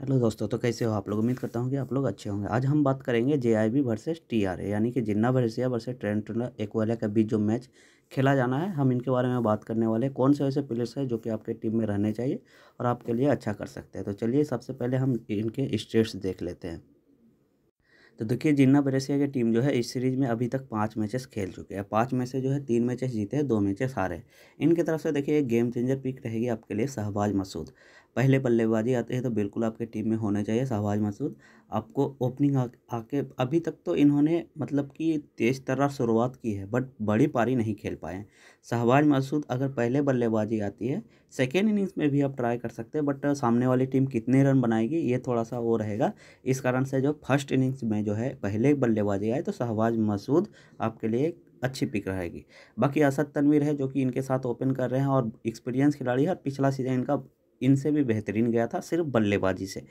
Hello दोस्तों तो कैसे हो आप लोग उम्मीद करता हूँ कि आप लोग अच्छे होंगे आज हम बात करेंगे J I B versus T R A यानी कि जिन्ना भरेसिया वर्सेज ट्रेंट एक्वालिया के बीच जो मैच खेला जाना है हम इनके बारे में बात करने वाले कौन से ऐसे प्लेयर्स हैं जो कि आपके टीम में रहने चाहिए और आपके लिए अच्छा कर सकते हैं तो चलिए सबसे पहले हम इनके स्टेट्स देख लेते हैं तो देखिए जिन्ना बरेसिया की टीम जो है इस सीरीज़ में अभी तक पाँच मैचेस खेल चुके हैं पाँच में से जो है तीन मैचेस जीते हैं दो मैचेस हारे इनकी तरफ से देखिए गेम चेंजर पिक रहेगी आपके लिए शहबाज मसूद पहले बल्लेबाजी आते हैं तो बिल्कुल आपके टीम में होने चाहिए शहबाज मसूद आपको ओपनिंग आ, आके अभी तक तो इन्होंने मतलब कि तेज तरह शुरुआत की है बट बड़ी पारी नहीं खेल पाए हैं शहबाज मसूद अगर पहले बल्लेबाजी आती है सेकेंड इनिंग्स में भी आप ट्राई कर सकते हैं बट सामने वाली टीम कितने रन बनाएगी ये थोड़ा सा वो रहेगा इस कारण से जो फर्स्ट इनिंग्स में जो है पहले बल्लेबाजी आए तो शहबाज मसूद आपके लिए अच्छी पिक रहेगी बाकी असद तनवीर है जो कि इनके साथ ओपन कर रहे हैं और एक्सपीरियंस खिलाड़ी है और पिछला सीजन इनका इनसे भी बेहतरीन गया था सिर्फ बल्लेबाजी से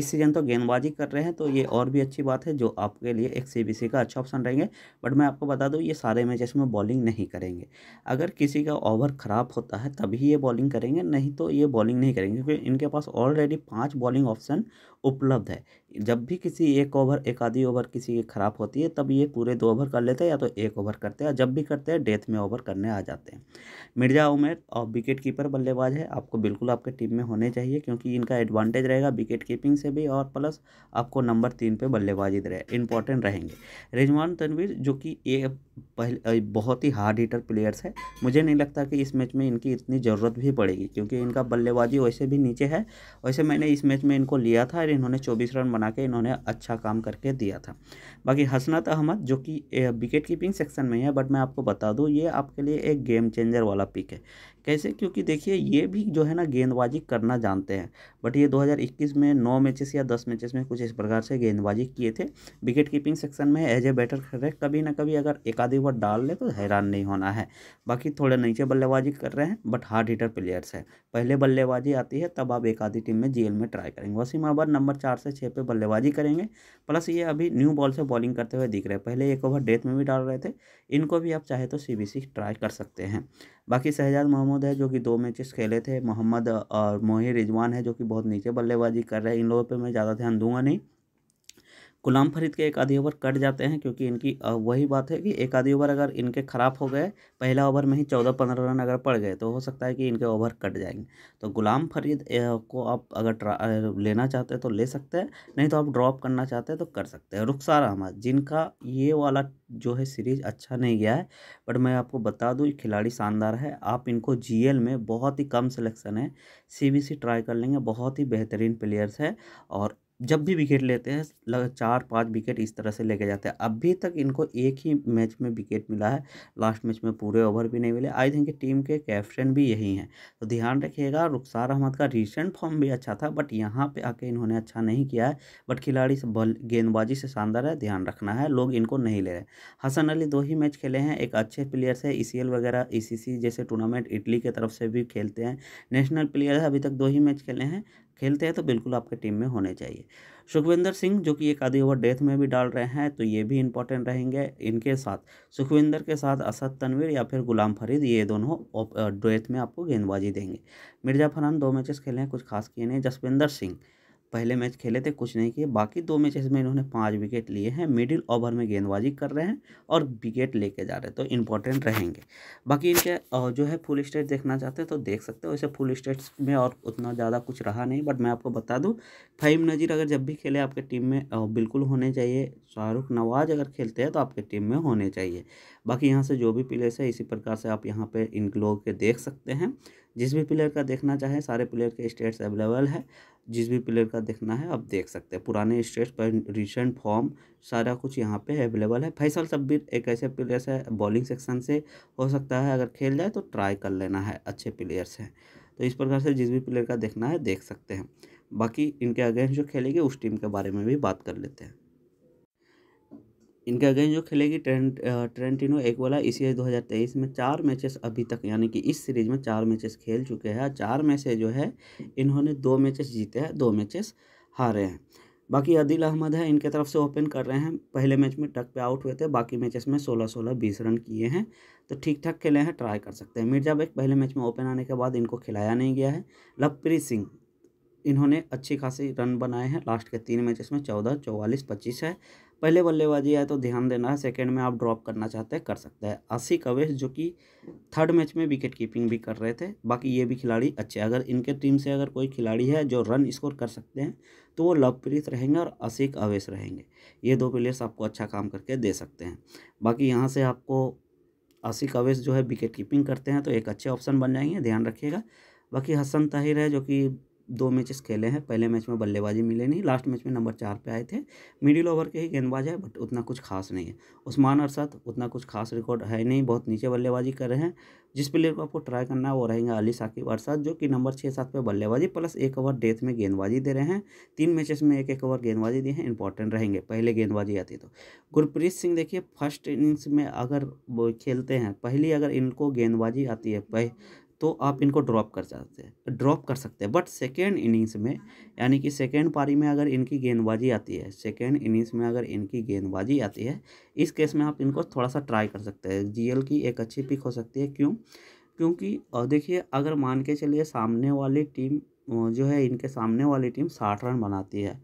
इस सीज़न तो गेंदबाजी कर रहे हैं तो ये और भी अच्छी बात है जो आपके लिए एक सी का अच्छा ऑप्शन रहेंगे बट मैं आपको बता दूँ ये सारे मैचेस में बॉलिंग नहीं करेंगे अगर किसी का ओवर ख़राब होता है तभी ये बॉलिंग करेंगे नहीं तो ये बॉलिंग नहीं करेंगे क्योंकि इनके पास ऑलरेडी पाँच बॉलिंग ऑप्शन उपलब्ध है जब भी किसी एक ओवर एक आधी ओवर किसी की ख़राब होती है तब ये पूरे दो ओवर कर लेते हैं या तो एक ओवर करते हैं जब भी करते हैं डेथ में ओवर करने आ जाते हैं मिर्जा उमेर और विकेट कीपर बल्लेबाज है आपको बिल्कुल आपके टीम टीम में होने चाहिए क्योंकि इनका एडवांटेज रहेगा विकेट कीपिंग से भी और प्लस आपको नंबर तीन पे बल्लेबाजी रहे इंपॉर्टेंट रहेंगे रिजवान तनवीर जो कि ये पहले बहुत ही हार्ड हीटर प्लेयर्स है मुझे नहीं लगता कि इस मैच में इनकी इतनी ज़रूरत भी पड़ेगी क्योंकि इनका बल्लेबाजी वैसे भी नीचे है वैसे मैंने इस मैच में इनको लिया था और इन्होंने चौबीस रन बना के इन्होंने अच्छा काम करके दिया था बाकी हसनत अहमद जो कि विकेट कीपिंग सेक्शन में है बट मैं आपको बता दूँ ये आपके लिए एक गेम चेंजर वाला पिक है कैसे क्योंकि देखिए ये भी जो है ना गेंदबाजी करना जानते हैं बट ये 2021 में नौ मैचेस या दस मैचेस में कुछ इस प्रकार से गेंदबाजी किए थे विकेट कीपिंग सेक्शन में एज ए बैटर कर रहे कभी ना कभी अगर एक आधी ओवर डाल ले तो हैरान नहीं होना है बाकी थोड़े नीचे बल्लेबाजी कर रहे हैं बट हार्ड हीटर प्लेयर्स हैं पहले बल्लेबाजी आती है तब आप एक आधी टीम में जेल में ट्राई करेंगे वसीम अबर नंबर चार से छः पे बल्लेबाजी करेंगे प्लस ये अभी न्यू बॉल से बॉलिंग करते हुए दिख रहे हैं पहले एक ओवर डेथ में भी डाल रहे थे इनको भी आप चाहे तो सी ट्राई कर सकते हैं बाकी शहजाद मोहम्मद महमूद है जो कि दो मैचेस खेले थे मोहम्मद और मोहिर रिजवान है जो कि बहुत नीचे बल्लेबाजी कर रहे हैं इन लोगों पे मैं ज़्यादा ध्यान दूंगा नहीं गुलाम फरीद के एक आधी ओवर कट जाते हैं क्योंकि इनकी वही बात है कि एक आधी ओवर अगर इनके ख़राब हो गए पहला ओवर में ही चौदह पंद्रह रन अगर पड़ गए तो हो सकता है कि इनके ओवर कट जाएंगे तो गुलाम फरीद को आप अगर लेना चाहते हैं तो ले सकते हैं नहीं तो आप ड्रॉप करना चाहते हैं तो कर सकते हैं रुखसार अहमद जिनका ये वाला जो है सीरीज अच्छा नहीं गया है बट मैं आपको बता दूँ खिलाड़ी शानदार है आप इनको जी में बहुत ही कम सिलेक्शन है सी ट्राई कर लेंगे बहुत ही बेहतरीन प्लेयर्स है और जब भी विकेट लेते हैं चार पांच विकेट इस तरह से लेके जाते हैं अभी तक इनको एक ही मैच में विकेट मिला है लास्ट मैच में पूरे ओवर भी नहीं मिले आई थिंक टीम के कैप्टन भी यही हैं तो ध्यान रखिएगा रुखसार अहमद का रिसेंट फॉर्म भी अच्छा था बट यहाँ पे आके इन्होंने अच्छा नहीं किया है बट खिलाड़ी से बल गेंदबाजी से शानदार है ध्यान रखना है लोग इनको नहीं ले रहे हसन अली दो ही मैच खेले हैं एक अच्छे प्लेयर है ई वगैरह ई e जैसे टूर्नामेंट इटली की तरफ से भी खेलते हैं नेशनल प्लेयर है अभी तक दो ही मैच खेले हैं खेलते हैं तो बिल्कुल आपके टीम में होने चाहिए सुखविंदर सिंह जो कि एक आधी ओवर डेथ में भी डाल रहे हैं तो ये भी इंपॉर्टेंट रहेंगे इनके साथ सुखविंदर के साथ असद तनवीर या फिर गुलाम फरीद ये दोनों डेथ में आपको गेंदबाजी देंगे मिर्जा फरहान दो मैचेस खेले हैं कुछ खास किए नहीं जसविंदर सिंह पहले मैच खेले थे कुछ नहीं किए बाकी दो मैचेस में इन्होंने पाँच विकेट लिए हैं मिडिल ओवर में गेंदबाजी कर रहे हैं और विकेट लेके जा रहे हैं तो इम्पोर्टेंट रहेंगे बाकी इनके जो है फुल स्टेट देखना चाहते हैं तो देख सकते हो वैसे फुल स्टेट्स में और उतना ज़्यादा कुछ रहा नहीं बट मैं आपको बता दूँ फहीम नज़ीर अगर जब भी खेले आपके टीम में बिल्कुल होने चाहिए शाहरुख नवाज अगर खेलते हैं तो आपके टीम में होने चाहिए बाकी यहाँ से जो भी प्लेयर्स है इसी प्रकार से आप यहाँ पर इन लोगों के देख सकते हैं जिस भी प्लेयर का देखना चाहें सारे प्लेयर के स्टेट्स अवेलेबल है जिस भी प्लेयर का देखना है आप देख सकते हैं पुराने स्टेट पर रिसेंट फॉर्म सारा कुछ यहाँ पे अवेलेबल है फैसल शब्बीर एक ऐसे प्लेयर्स है बॉलिंग सेक्शन से हो सकता है अगर खेल जाए तो ट्राई कर लेना है अच्छे प्लेयर्स हैं तो इस प्रकार से जिस भी प्लेयर का देखना है देख सकते हैं बाकी इनके अगेंस्ट जो खेलेंगे उस टीम के बारे में भी बात कर लेते हैं इनके अगेंस्ट जो खेलेगी ट्रेंट ट्रेंटिनो एक वाला इसी दो हज़ार तेईस में चार मैचेस अभी तक यानी कि इस सीरीज में चार मैचेस खेल चुके हैं चार में से जो है इन्होंने दो मैचेस जीते हैं दो मैचेस हारे हैं बाकी अदिल अहमद है इनके तरफ से ओपन कर रहे हैं पहले मैच में टक पे आउट हुए थे बाकी मैचेस में सोलह सोलह बीस रन किए हैं तो ठीक ठाक खेले हैं ट्राई कर सकते हैं मिर्जा बेग पहले मैच में ओपन आने के बाद इनको खिलाया नहीं गया है लवप्रीत सिंह इन्होंने अच्छी खासी रन बनाए हैं लास्ट के तीन मैचेस में चौदह चौवालीस पच्चीस है पहले बल्लेबाजी आए तो ध्यान देना है सेकेंड में आप ड्रॉप करना चाहते हैं कर सकते हैं अस्सी कवेश जो कि थर्ड मैच में विकेट कीपिंग भी कर रहे थे बाकी ये भी खिलाड़ी अच्छे अगर इनके टीम से अगर कोई खिलाड़ी है जो रन स्कोर कर सकते हैं तो वो लवप्रीत रहेंगे और असिक अवेश रहेंगे ये दो प्लेयर्स आपको अच्छा काम करके दे सकते हैं बाकी यहाँ से आपको आशिक अवेश जो है विकेट कीपिंग करते हैं तो एक अच्छे ऑप्शन बन जाएंगे ध्यान रखिएगा बाकी हसन ताहिर है जो कि दो मैचेस खेले हैं पहले मैच में बल्लेबाजी मिले नहीं लास्ट मैच में नंबर चार पे आए थे मिडिल ओवर के ही गेंदबाज है बट उतना कुछ खास नहीं है उस्मान अरसद उतना कुछ खास रिकॉर्ड है नहीं बहुत नीचे बल्लेबाजी कर रहे हैं जिस प्लेयर को आपको ट्राई करना है वो रहेंगे अली साकिब अरसद जो कि नंबर छः सात पे बल्लेबाजी प्लस एक ओवर डेथ में गेंदबाजी दे रहे हैं तीन मैचेस में एक एक ओवर गेंदबाजी दी हैं इंपॉर्टेंट रहेंगे पहले गेंदबाजी आती तो गुरप्रीत सिंह देखिए फर्स्ट इनिंग्स में अगर खेलते हैं पहली अगर इनको गेंदबाजी आती है तो आप इनको ड्रॉप कर सकते हैं ड्रॉप कर सकते हैं बट सेकेंड इनिंग्स में यानी कि सेकेंड पारी में अगर इनकी गेंदबाजी आती है सेकेंड इनिंग्स में अगर इनकी गेंदबाजी आती है इस केस में आप इनको थोड़ा सा ट्राई कर सकते हैं जीएल की एक अच्छी पिक हो सकती है क्यों क्योंकि देखिए अगर मान के चलिए सामने वाली टीम जो है इनके सामने वाली टीम साठ रन बनाती है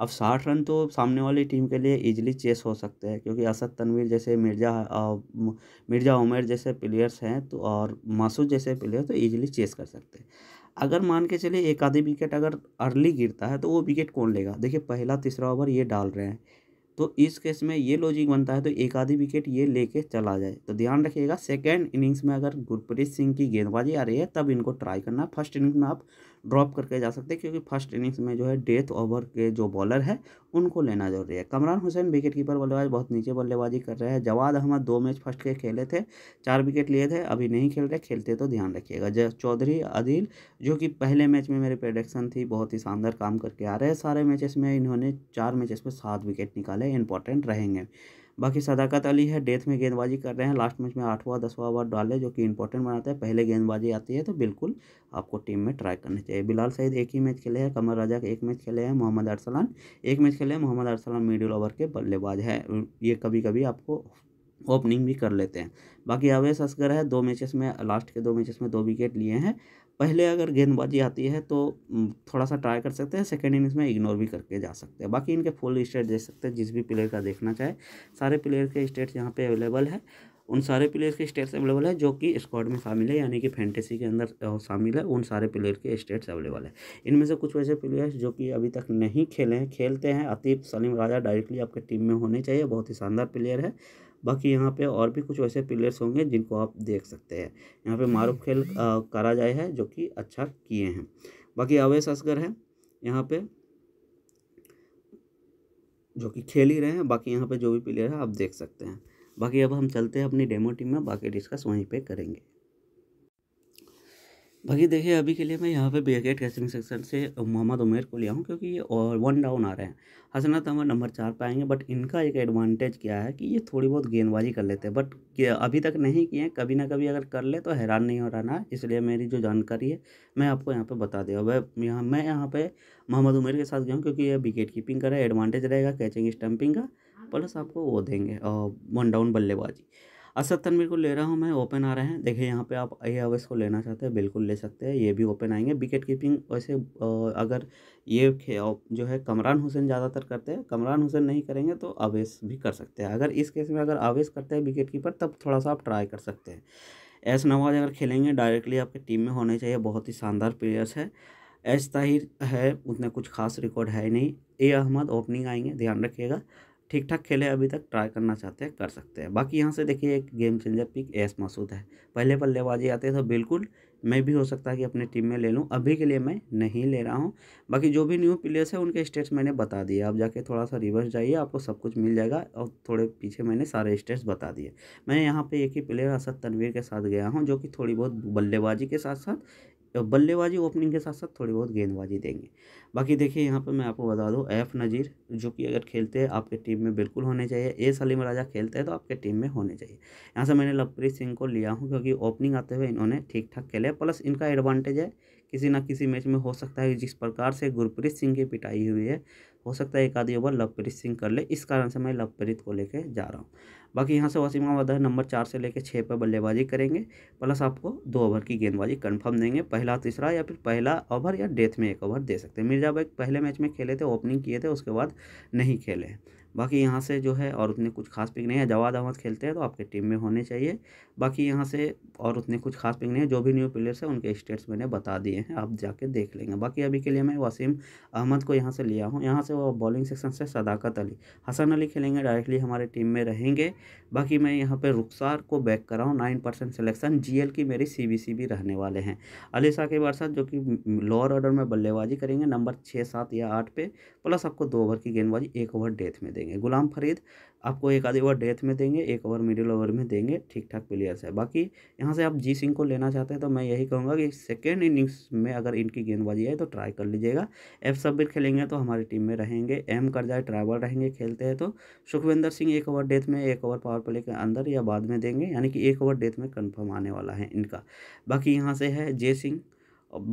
अब साठ रन तो सामने वाली टीम के लिए इजीली चेस हो सकते हैं क्योंकि असद तनवीर जैसे मिर्जा मिर्जा उमेर जैसे प्लेयर्स हैं तो और मासूद जैसे प्लेयर तो इजीली चेस कर सकते हैं अगर मान के चलिए एक आधी विकेट अगर अर्ली गिरता है तो वो विकेट कौन लेगा देखिए पहला तीसरा ओवर ये डाल रहे हैं तो इस केस में ये लॉजिक बनता है तो एक आधी विकेट ये लेके चला जाए तो ध्यान रखिएगा सेकेंड इनिंग्स में अगर गुरप्रीत सिंह की गेंदबाजी आ रही है तब इनको ट्राई करना है फर्स्ट इनिंग्स में आप ड्रॉप करके जा सकते हैं क्योंकि फर्स्ट इनिंग्स में जो है डेथ ओवर के जो बॉलर है उनको लेना जरूरी है कमरान हुसैन विकेट कीपर बल्लेबाज बहुत नीचे बल्लेबाजी कर रहे हैं जवाद अहमद दो मैच फर्स्ट के खेले थे चार विकेट लिए थे अभी नहीं खेल रहे खेलते तो ध्यान रखिएगा जय चौधरी अदिल जो कि पहले मैच में मेरे प्रोडक्शन थी बहुत ही शानदार काम करके आ रहे हैं सारे मैचेस में इन्होंने चार मैचेस में सात विकेट निकाले है इंपॉर्टेंट रहेंगे बाकी सदाकत अली है डेथ में गेंदबाजी कर रहे हैं लास्ट मैच में आठवां दसवां ओवर डाले जो कि इंपॉर्टेंट बनाते हैं पहले गेंदबाजी आती है तो बिल्कुल आपको टीम में ट्राई करनी चाहिए बिलाल सईद एक ही मैच खेले हैं कमर राजा के एक मैच खेले हैं मोहम्मद अरसलान एक मैच खेले हैं मोहम्मद अरसलान मिडिल ओवर के बल्लेबाज है ये कभी कभी आपको ओपनिंग भी कर लेते हैं बाकी अवेश असगर है दो मैचेस में लास्ट के दो मैचेस में दो विकेट लिए हैं पहले अगर गेंदबाजी आती है तो थोड़ा सा ट्राई कर सकते हैं सेकेंड इनिंग्स में इग्नोर भी करके जा सकते हैं बाकी इनके फुल स्टेट देख सकते हैं जिस भी प्लेयर का देखना चाहे सारे प्लेयर के स्टेट्स यहाँ पे अवेलेबल है उन सारे प्लेयर्स के स्टेट्स अवेलेबल है जो कि स्क्वाड में शामिल है यानी कि फैंटेसी के अंदर शामिल है उन सारे प्लेयर के स्टेट्स अवेलेबल है इनमें से कुछ वैसे प्लेयर्स जो कि अभी तक नहीं खेले हैं खेलते हैं अतीब सलीम राजा डायरेक्टली आपके टीम में होने चाहिए बहुत ही शानदार प्लेयर है बाकी यहाँ पे और भी कुछ वैसे प्लेयर्स होंगे जिनको आप देख सकते हैं यहाँ पे मारूफ हम्म। खेल करा जाए है जो कि अच्छा किए हैं बाकी अवैस असगर है यहाँ पे जो कि खेल ही रहे हैं बाकी यहाँ पे जो भी प्लेयर है आप देख सकते हैं बाकी अब हम चलते हैं अपनी डेमो टीम में बाकी डिस्कस वहीं पर करेंगे बाकी देखिए अभी के लिए मैं यहाँ पे ब्रिगेड कैचिंग सेक्शन से मोहम्मद उमेर को लिया हूँ क्योंकि ये और वन डाउन आ रहे हैं हसनत अमर नंबर चार पे आएंगे बट इनका एक एडवांटेज क्या है कि ये थोड़ी बहुत गेंदबाजी कर लेते हैं बट अभी तक नहीं किए हैं कभी ना कभी अगर कर ले तो हैरान नहीं हो रहा ना इसलिए मेरी जो जानकारी है मैं आपको यहाँ पर बता दिया वह यहाँ मैं यहाँ पर मोहम्मद उमेर के साथ गया हूँ क्योंकि ये विकेट कीपिंग करे एडवांटेज रहेगा कैचिंग स्टम्पिंग का प्लस आपको वो देंगे वन डाउन बल्लेबाजी असद तनवीर को ले रहा हूँ मैं ओपन आ रहे हैं देखिए यहाँ पे आप ए अवैस को लेना चाहते हैं बिल्कुल ले सकते हैं ये भी ओपन आएंगे विकेट कीपिंग वैसे अगर ये जो है कमरान हुसैन ज़्यादातर करते हैं कमरान हुसैन नहीं करेंगे तो आवेश भी कर सकते हैं अगर इस केस में अगर आवेश करते हैं विकेट कीपर तब थोड़ा सा आप ट्राई कर सकते हैं एस नवाज अगर खेलेंगे डायरेक्टली आपके टीम में होने चाहिए बहुत ही शानदार प्लेयर्स है एस ताहिर है उतना कुछ खास रिकॉर्ड है नहीं ए अहमद ओपनिंग आएंगे ध्यान रखिएगा ठीक ठाक खेले अभी तक ट्राई करना चाहते हैं कर सकते हैं बाकी यहाँ से देखिए एक game changer pick S Masood है पहले बल्लेबाजी आते तो बिल्कुल मैं भी हो सकता है कि अपने टीम में ले लूँ अभी के लिए मैं नहीं ले रहा हूँ बाकी जो भी न्यू प्लेयर्स हैं उनके स्टेट्स मैंने बता दिए आप जाके थोड़ा सा रिवर्स जाइए आपको सब कुछ मिल जाएगा और थोड़े पीछे मैंने सारे स्टेट्स बता दिए मैं यहाँ पे एक ही प्लेयर असद तनवीर के साथ गया हूँ जो कि थोड़ी बहुत बल्लेबाजी के साथ साथ बल्लेबाजी ओपनिंग के साथ साथ थोड़ी बहुत गेंदबाजी देंगे बाकी देखिए यहाँ पर मैं आपको बता दूँ एफ नज़ीर जो कि अगर खेलते हैं आपके टीम में बिल्कुल होने चाहिए ए सलीम राजा खेलते हैं तो आपके टीम में होने चाहिए यहाँ से मैंने लवप्रीत सिंह को लिया हूँ क्योंकि ओपनिंग आते हुए इन्होंने ठीक ठाक खेले प्लस इनका एडवांटेज है किसी ना किसी मैच में हो सकता है जिस प्रकार से गुरप्रीत सिंह की पिटाई हुई है हो सकता है एक आधी ओवर लवप्रीत सिंह कर ले इस कारण से मैं लवप्रीत को लेकर जा रहा हूँ बाकी यहाँ से वसीम अहमद नंबर चार से लेकर छः पर बल्लेबाजी करेंगे प्लस आपको दो ओवर की गेंदबाजी कंफर्म देंगे पहला तीसरा या फिर पहला ओवर या डेथ में एक ओवर दे सकते हैं मिर्जा भाई पहले मैच में खेले थे ओपनिंग किए थे उसके बाद नहीं खेले बाकी यहाँ से जो है और उतने कुछ खास पिक नहीं है जवाद अहमद खेलते हैं तो आपके टीम में होने चाहिए बाकी यहाँ से और उतने कुछ खास पिक नहीं है जो भी न्यू प्लेयर्स हैं उनके स्टेट्स मैंने बता दिए हैं आप जाके देख लेंगे बाकी अभी के लिए मैं वसीम अहमद को यहाँ से लिया हूँ यहाँ से वो बॉलिंग सेक्शन से सदाकत अली हसन अली खेलेंगे डायरेक्टली हमारे टीम में रहेंगे बाकी मैं यहाँ पर रुखसार को बैक कर रहा हूँ नाइन परसेंट सिलेक्शन जी की मेरी सी भी रहने वाले हैं अली साकिब अरसद जो कि लोअर ऑर्डर में बल्लेबाजी करेंगे नंबर छः सात या आठ पे प्लस आपको दो ओवर की गेंदबाजी एक ओवर डेथ में देंगे देंगे गुलाम फरीद आपको एक आधी ओवर डेथ में देंगे एक ओवर मिडिल ओवर में देंगे ठीक ठाक प्लेयर्स है बाकी यहाँ से आप जी सिंह को लेना चाहते हैं तो मैं यही कहूँगा कि सेकेंड इनिंग्स में अगर इनकी गेंदबाजी है तो ट्राई कर लीजिएगा एफ सबिर खेलेंगे तो हमारी टीम में रहेंगे एम कर जाए ट्रैवल रहेंगे खेलते हैं तो सुखविंदर सिंह एक ओवर डेथ में एक ओवर पावर प्ले के अंदर या बाद में देंगे यानी कि एक ओवर डेथ में कन्फर्म आने वाला है इनका बाकी यहाँ से है जय सिंह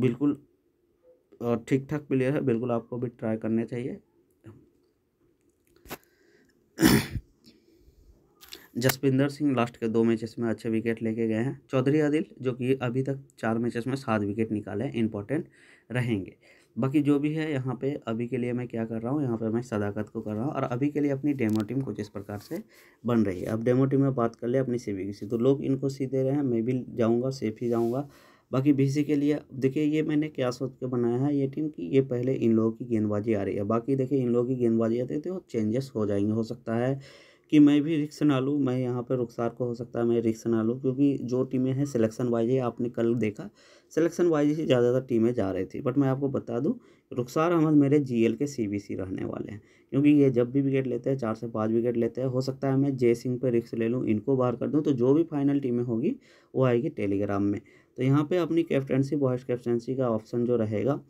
बिल्कुल ठीक ठाक प्लेयर है बिल्कुल आपको भी ट्राई करने चाहिए जसविंदर सिंह लास्ट के दो मैचेस में अच्छे विकेट लेके गए हैं चौधरी आदिल जो कि अभी तक चार मैचेस में सात विकेट निकाले हैं इंपॉर्टेंट रहेंगे बाकी जो भी है यहाँ पे अभी के लिए मैं क्या कर रहा हूँ यहाँ पे मैं सदाकत को कर रहा हूँ और अभी के लिए अपनी डेमो टीम कुछ इस प्रकार से बन रही है अब डेमो टीम में बात कर ले अपनी सी की सी तो लोग इनको सी दे रहे हैं मैं भी जाऊँगा सेफ ही जाऊँगा बाकी बीसी के लिए देखिए ये मैंने क्या सोच के बनाया है ये टीम कि ये पहले इन लोगों की गेंदबाजी आ रही है बाकी देखिए इन लोगों की गेंदबाजी आती है तो चेंजेस हो जाएंगे हो सकता है कि मैं भी रिक्स ना लूँ मैं यहाँ पर रुखसार को हो सकता है मैं रिक्स ना लूँ क्योंकि जो टीमें हैं सिलेक्शन वाइज ही आपने कल देखा सिलेक्शन वाइज ही ज़्यादातर टीमें जा रही थी बट मैं आपको बता दूँ रुखसार अहमद मेरे जीएल के सीबीसी रहने वाले हैं क्योंकि ये जब भी विकेट लेते हैं चार से पाँच विकेट लेते हैं हो सकता है मैं जय सिंह पर रिक्स ले लूँ इनको बाहर कर दूँ तो जो भी फाइनल टीमें होगी वो आएगी टेलीग्राम में तो यहाँ पर अपनी कैप्टनसी वाइस कैप्टनसी का ऑप्शन जो रहेगा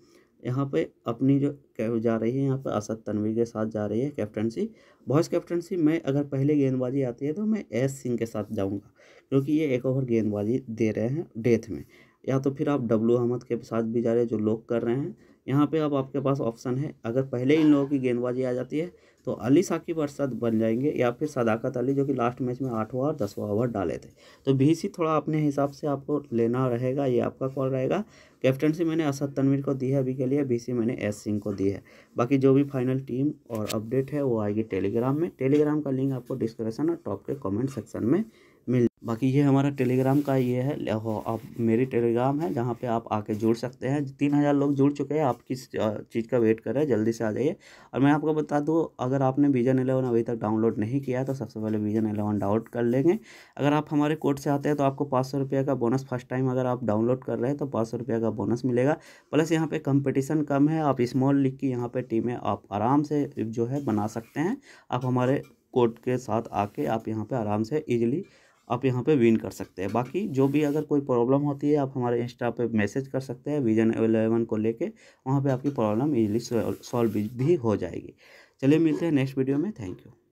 यहाँ पे अपनी जो जा रही है यहाँ पे असद तनवीर के साथ जा रही है कैप्टनसी वॉइस कैप्टनसी में अगर पहले गेंदबाजी आती है तो मैं एस सिंह के साथ जाऊँगा क्योंकि ये एक ओवर गेंदबाजी दे रहे हैं डेथ में या तो फिर आप डब्लू अहमद के साथ भी जा रहे हैं जो लोग कर रहे हैं यहाँ पे अब आपके पास ऑप्शन है अगर पहले इन लोगों की गेंदबाजी आ जाती है तो अली साकिब अरसद बन जाएंगे या फिर सदाकत अली जो कि लास्ट मैच में आठवां और दसवां ओवर डाले थे तो बीसी थोड़ा अपने हिसाब से आपको लेना रहेगा ये आपका कॉल रहेगा कैप्टनसी मैंने असद तनवीर को दी है अभी के लिए बीसी मैंने एस सिंह को दी है बाकी जो भी फाइनल टीम और अपडेट है वो आएगी टेलीग्राम में टेलीग्राम का लिंक आपको डिस्क्रिप्शन और टॉप के कमेंट सेक्शन में मिल बाकी ये हमारा टेलीग्राम का ये है आप मेरी टेलीग्राम है जहाँ पे आप आके जुड़ सकते हैं तीन हज़ार लोग जुड़ चुके हैं आप किस चीज़ का वेट कर रहे हैं जल्दी से आ जाइए और मैं आपको बता दूँ अगर आपने विजन एलेवन अभी तक डाउनलोड नहीं किया है तो सबसे पहले विजन एलेवन डाउनलोड कर लेंगे अगर आप हमारे कोर्ट से आते हैं तो आपको पाँच सौ रुपये का बोनस फर्स्ट टाइम अगर आप डाउनलोड कर रहे हैं तो पाँच सौ रुपये का बोनस मिलेगा प्लस यहाँ पर कंपटिशन कम है आप स्मॉल लिख की यहाँ पर टीमें आप आराम से जो है बना सकते हैं आप हमारे कोर्ट के साथ आके आप यहाँ पर आराम से ईजिली आप यहाँ पे विन कर सकते हैं बाकी जो भी अगर कोई प्रॉब्लम होती है आप हमारे इंस्टा पे मैसेज कर सकते हैं विजन एलेवन को लेके वहाँ पे आपकी प्रॉब्लम इजीली सॉल्व भी हो जाएगी चलिए मिलते हैं नेक्स्ट वीडियो में थैंक यू